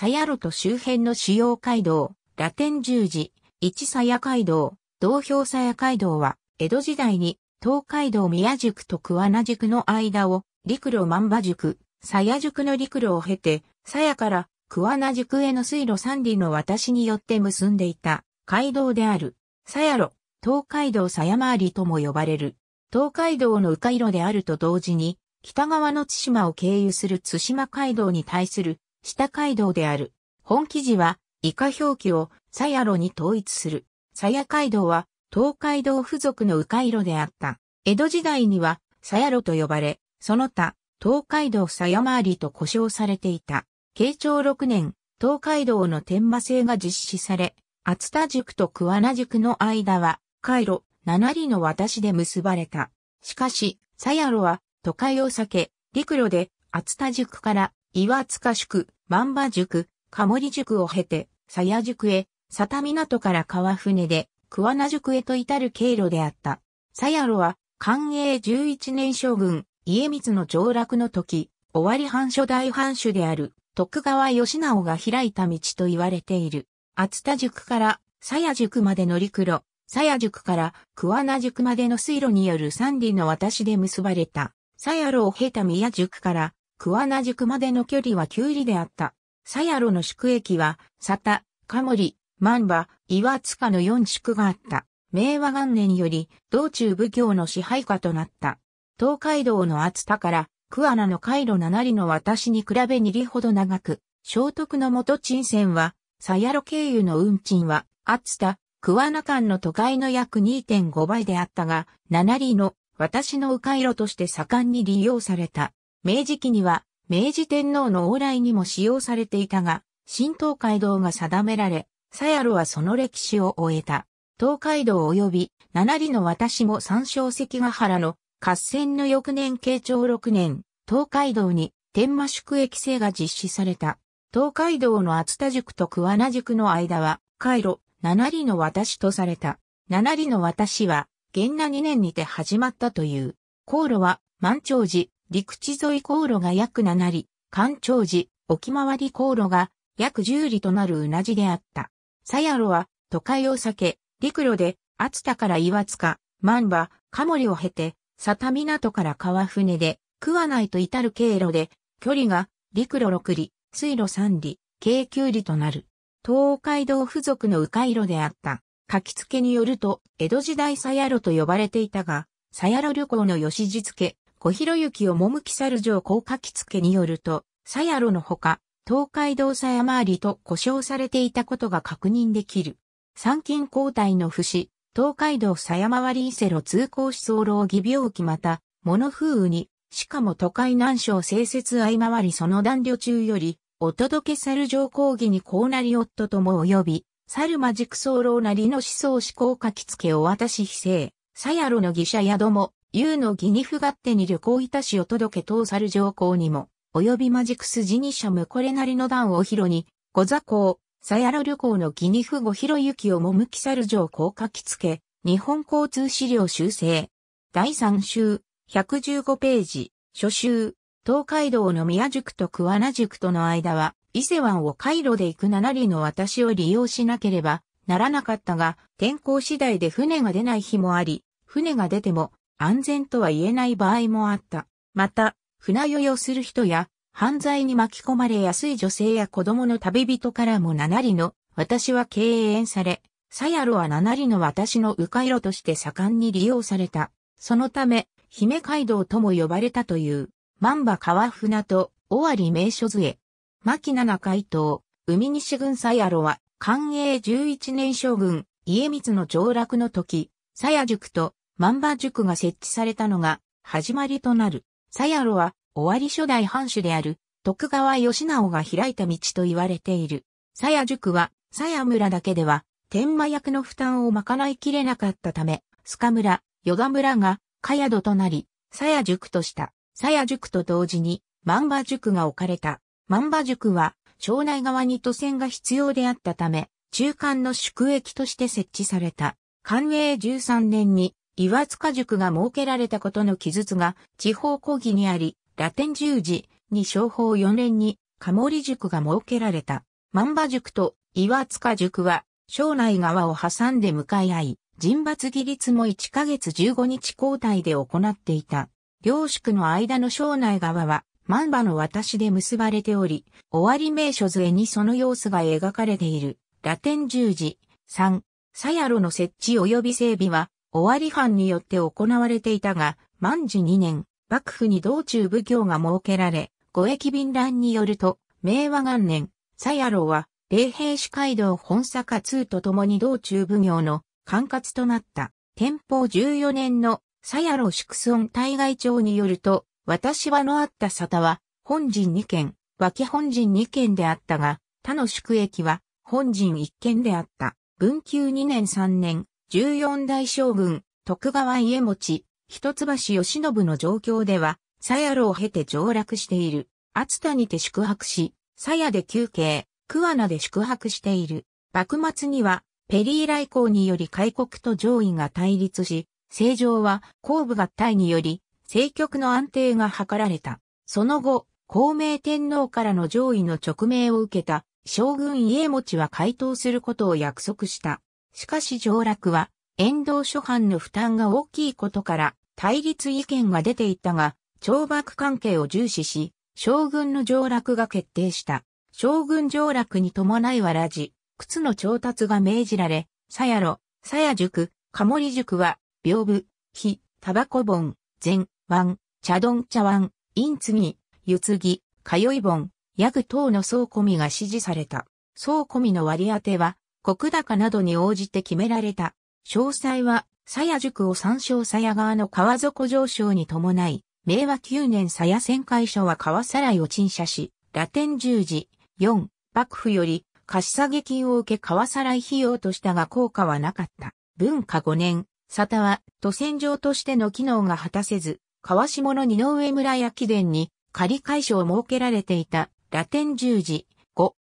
サヤ路と周辺の主要街道、ラテン十字、一サヤ街道、同票サヤ街道は、江戸時代に、東海道宮宿と桑名宿の間を、陸路万馬宿、サヤ宿の陸路を経て、サヤから桑名宿への水路三里の私によって結んでいた街道である、サヤ路、東海道鞘回りとも呼ばれる、東海道の迂回路であると同時に、北側の津島を経由する津島街道に対する下街道である。本記事は、以下表記を、鞘やに統一する。鞘や街道は、東海道付属の迂回路であった。江戸時代には、鞘やと呼ばれ、その他、東海道鞘や回りと呼称されていた。慶長6年、東海道の天馬制が実施され、厚田塾と桑名塾の間は、回路、七里の渡しで結ばれた。しかし、鞘やは、都会を避け、陸路で、厚田塾から岩塚宿、万馬宿、鴨森宿を経て、鞘宿へ、佐田港から川船で、桑名宿へと至る経路であった。鞘路は、寛永11年将軍、家光の上洛の時、終わり藩初代藩主である、徳川義直が開いた道と言われている。厚田塾から鞘宿塾まで乗り黒、鞘宿塾から桑名塾までの水路による三里の渡しで結ばれた。鞘路を経た宮塾から桑名宿までの距離は9里であった。サヤ路の宿駅は、佐田、カモリ、万馬、岩塚の4宿があった。明和元年より、道中武教の支配下となった。東海道の厚田から、桑名の回路7里の私に比べ2里ほど長く、聖徳の元鎮線は、サヤ路経由の運賃は、厚田、桑名間の都会の約2.5倍であったが、7里の私の迂回路として盛んに利用された。明治期には明治天皇の往来にも使用されていたが、新東海道が定められ、サヤロはその歴史を終えた。東海道及び七里の私も三小関ヶ原の合戦の翌年慶長六年、東海道に天馬宿駅制が実施された。東海道の厚田塾と桑名塾の間は、回路、七里の私とされた。七里の私は、元那二年にて始まったという。航路は、満潮時、陸地沿い航路が約7里、干潮時、沖回り航路が約10里となるうなじであった。サヤロは都会を避け、陸路で熱田から岩塚、万場、カモリを経て、佐田港から川船で、桑内と至る経路で、距離が陸路6里、水路3里、京急里となる。東海道付属の迂回路であった。書き付けによると、江戸時代サヤロと呼ばれていたが、サヤロ旅行の吉地付け、小広行をもむき猿城高架き付けによると、サヤロのほか、東海道狭山周りと呼称されていたことが確認できる。参勤交代の節、東海道狭山割り伊勢路通行思想路義病気また、物風雨に、しかも都会南省清節相回りその断慮中より、お届け猿城講義にこうなり夫とも及び、猿間軸僧老なりの思想思考書き付けをし非正、サヤロの義者宿も、U のギニフ勝手に旅行いたしを届け通さる上皇にも、及びマジクスジニシャムこれなりの段を披露に、ご座高、さやら旅行のギニフご広行きをもむきさる上皇書きつけ、日本交通資料修正。第3週、115ページ、初週、東海道の宮宿と桑名宿との間は、伊勢湾を回路で行く七里の私を利用しなければならなかったが、天候次第で船が出ない日もあり、船が出ても安全とは言えない場合もあった。また、船酔いをする人や、犯罪に巻き込まれやすい女性や子供の旅人からも7割の私は敬遠され、サヤロは7割の私の迂回路として盛んに利用された。そのため、姫街道とも呼ばれたという、万馬川船と尾張名所図へ。牧七海島、海西軍サヤロは、寛永11年将軍、家光の上落の時、鞘塾と万バ塾が設置されたのが始まりとなる。鞘ロは終わり初代藩主である徳川義直が開いた道と言われている。鞘塾は鞘村だけでは天満役の負担を賄いきれなかったため、スカ村、ヨ賀村が茅戸となり、鞘塾とした。鞘塾と同時に万バ塾が置かれた。万馬塾は町内側に都線が必要であったため、中間の宿駅として設置された。寛永13年に岩塚塾が設けられたことの記述が地方講義にあり、ラテン十字に商法4年にカモリ塾が設けられた。万馬塾と岩塚塾は庄内側を挟んで向かい合い、人抜義律も1ヶ月15日交代で行っていた。両宿の間の庄内側は万馬の私で結ばれており、終わり名所図絵にその様子が描かれている。ラテン十字、3、サヤロの設置及び整備は、尾張藩によって行われていたが、万寿2年、幕府に道中奉行が設けられ、五駅便乱によると、明和元年、鞘野郎は、霊平市街道本坂2と共に道中奉行の管轄となった。天保14年の鞘野郎宿村対外庁によると、私はのあった沙汰は、本陣2件、脇本陣2件であったが、他の宿駅は、本陣1件であった。文久2年3年、14代将軍、徳川家持、一橋義信の状況では、鞘路を経て上洛している。厚田にて宿泊し、鞘で休憩、桑名で宿泊している。幕末には、ペリー来航により開国と上位が対立し、正常は後部合体により、政局の安定が図られた。その後、孔明天皇からの上位の勅命を受けた、将軍家持は回答することを約束した。しかし上洛は、遠藤諸藩の負担が大きいことから、対立意見が出ていたが、懲罰関係を重視し、将軍の上洛が決定した。将軍上洛に伴いわらじ、靴の調達が命じられ、さやろ、さや塾、かもり塾は、屏風、火、タバコ盆、禅、湾、茶丼茶碗、陰継ぎ、湯継ぎ、通い盆、薬等の総込みが指示された。総込みの割り当ては、国高などに応じて決められた。詳細は、鞘塾を参照鞘川の川底上昇に伴い、明和9年鞘旋回所は川さらいを陳謝し、ラテン十字、4、幕府より貸下げ金を受け川さらい費用としたが効果はなかった。文化5年、沙汰は都線上としての機能が果たせず、川下の二の上村や貴殿に仮解消を設けられていたラテン十字、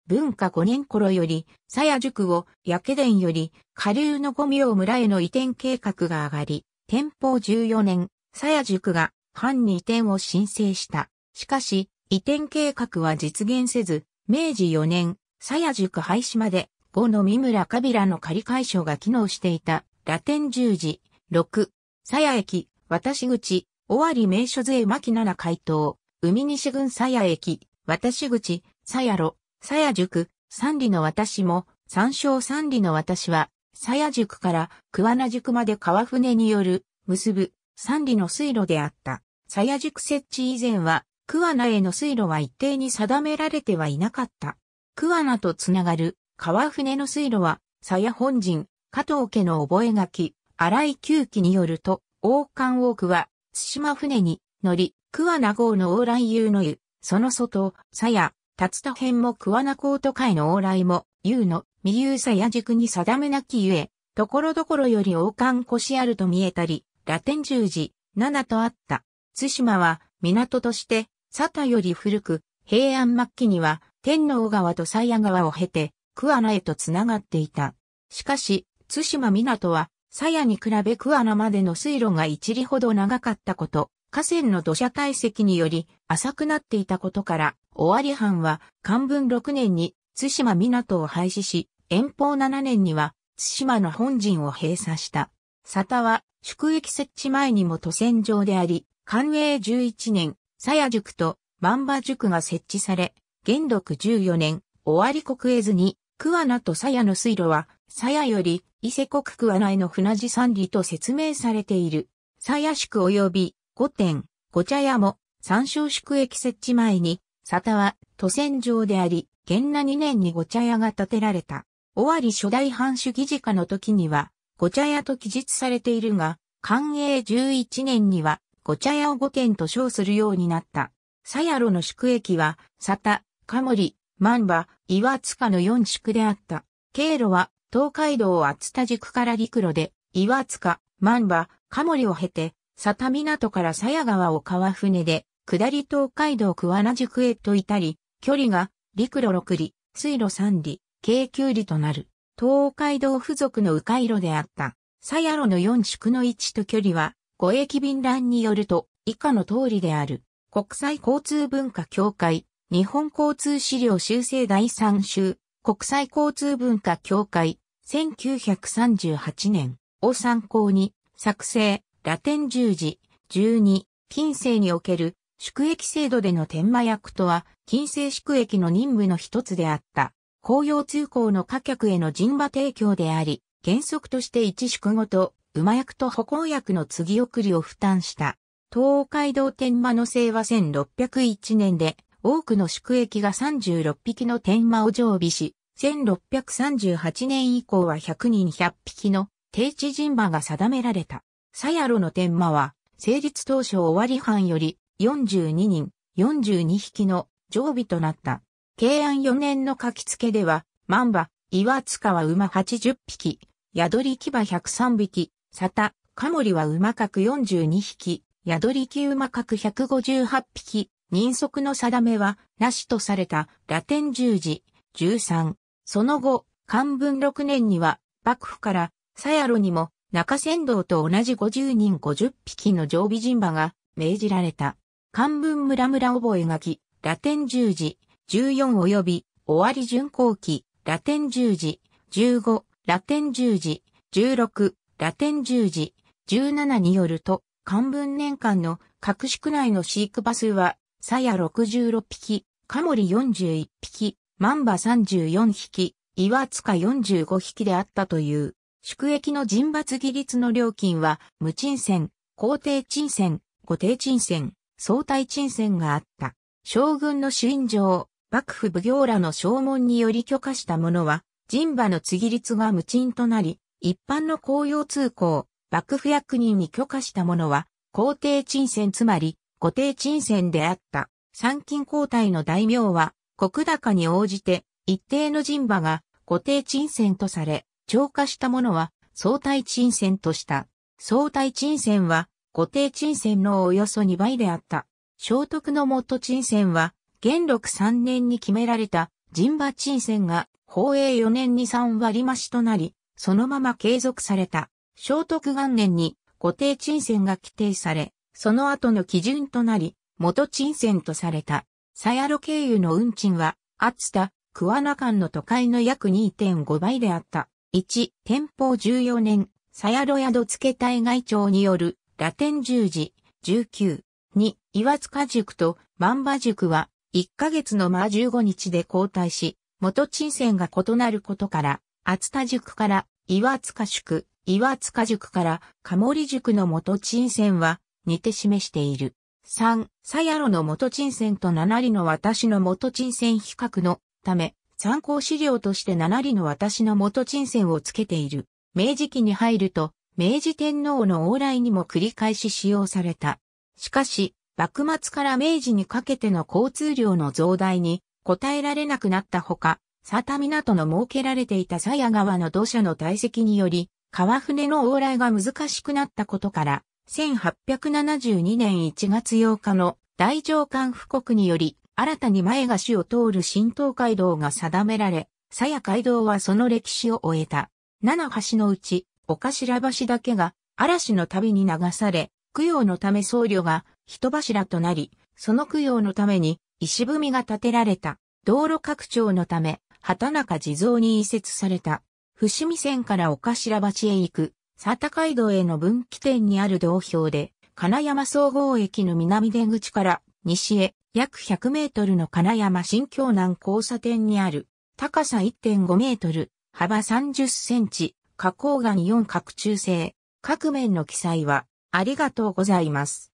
文化5年頃より、鞘塾を、焼け殿より、下流のゴミを村への移転計画が上がり、天保14年、鞘塾が、藩に移転を申請した。しかし、移転計画は実現せず、明治4年、鞘塾廃止まで、後の三村カビラの仮解消が機能していた、ラテン十字、六、鞘駅、駅、し口、尾張名所税牧七回答、海西郡鞘駅、駅、し口、鞘路、さや塾、三里の私も、三章三里の私は、さや塾から桑名塾まで川船による、結ぶ、三里の水路であった。さや塾設置以前は、桑名への水路は一定に定められてはいなかった。桑名とつながる、川船の水路は、さや本陣、加藤家の覚書、荒井久喜によると、王冠王区は、津島船に乗り、桑名号の往来遊の湯、その外、さや、竜田編も桑名高都会の往来も、優の、未優さや軸に定めなきゆえ、ところどころより王冠腰あると見えたり、ラテン十字、七とあった。津島は、港として、佐田より古く、平安末期には、天皇川と鞘川を経て、桑名へと繋がっていた。しかし、津島港は、鞘に比べ桑名までの水路が一里ほど長かったこと、河川の土砂堆積により浅くなっていたことから、尾張藩は、漢文6年に津島港を廃止し、遠方7年には津島の本陣を閉鎖した。沙田は、宿駅設置前にも都線上であり、官営11年、鞘塾と万馬塾が設置され、元禄14年、尾張国絵図に、桑名と鞘の水路は、鞘より伊勢国桑内の船地三里と説明されている。鞘宿及び、御殿、御茶屋も、三章宿駅設置前に、佐田は都線上であり、元那2年にご茶屋が建てられた。尾張初代藩主義事家の時には、ご茶屋と記述されているが、寛永11年には、ご茶屋を御殿と称するようになった。佐野路の宿駅は、佐田、カモリ、万馬、岩塚の四宿であった。経路は、東海道厚田宿から陸路で、岩塚、万馬、カモリを経て、佐田港から佐野川を川船で、下り東海道桑名宿へと至り、距離が陸路6里、水路3里、京急里となる。東海道付属の迂回路であった。サヤ路の4宿の位置と距離は、五駅便欄によると、以下の通りである。国際交通文化協会、日本交通資料修正第3週、国際交通文化協会、1938年を参考に、作成、ラテン十字、12、近世における宿役制度での天満役とは、近世宿役の任務の一つであった。公用通行の貨客への人馬提供であり、原則として一宿ごと、馬役と歩行役の継ぎ送りを負担した。東海道天満の生は1601年で、多くの宿役が36匹の天満を常備し、1638年以降は100人100匹の定置人馬が定められた。サヤロの天馬は、成立当初終わり藩より42人、42匹の常備となった。慶安4年の書き付けでは、万馬、岩塚は馬80匹、宿り木馬103匹、佐田、カモリは馬角42匹、宿り木馬角158匹、人足の定めは、なしとされた、ラテン十字、13。その後、漢文6年には、幕府から、サヤロにも、中仙道と同じ50人50匹の常備人馬が、命じられた。漢文村村覚書、ラテン十字、十四及び、終わり巡行期、ラテン十字、十五、ラテン十字、十六、ラテン十字、十七によると、漢文年間の各宿内の飼育場数は、サヤ十六匹、カモリ四十一匹、マンバ三十四匹、岩塚十五匹であったという。宿役の人抜技律の料金は、無賃船、皇帝賃船、御帝賃船、相対鎮戦があった。将軍の主印状、幕府奉行らの証文により許可した者は、人馬の継ぎ率が無賃となり、一般の公用通行、幕府役人に許可した者は、皇帝鎮戦つまり、御帝鎮戦であった。参勤交代の大名は、国高に応じて、一定の人馬が御帝鎮戦とされ、超過した者は、相対鎮戦とした。相対鎮戦は、固定鎮戦のおよそ2倍であった。聖徳の元鎮戦は、元禄3年に決められた陣馬鎮戦が、宝永4年に3割増しとなり、そのまま継続された。聖徳元年に固定鎮戦が規定され、その後の基準となり、元鎮戦とされた。サヤロ経由の運賃は、厚田、桑名間の都会の約2.5倍であった。1、天保14年、サヤロ宿付対外庁によるラテン十字、十九、二、岩塚塾と万馬塾は、一ヶ月の間十五日で交代し、元鎮線が異なることから、厚田塾から、岩塚塾、岩塚塾から、鴨森塾の元鎮線は、似て示している。三、サヤロの元鎮線と七里の私の元鎮線比較のため、参考資料として七里の私の元鎮線をつけている。明治期に入ると、明治天皇の往来にも繰り返し使用された。しかし、幕末から明治にかけての交通量の増大に応えられなくなったほか、佐田港の設けられていた鞘川の土砂の堆積により、川船の往来が難しくなったことから、1872年1月8日の大上官布告により、新たに前菓子を通る新東海道が定められ、鞘街道はその歴史を終えた。七橋のうち、お頭橋だけが嵐の旅に流され、供養のため僧侶が人柱となり、その供養のために石踏みが建てられた。道路拡張のため、畑中地蔵に移設された。伏見線からお頭橋へ行く、佐田街道への分岐点にある道標で、金山総合駅の南出口から西へ約100メートルの金山新京南交差点にある、高さ1.5メートル、幅30センチ、花崗岩4角中性、各面の記載は、ありがとうございます。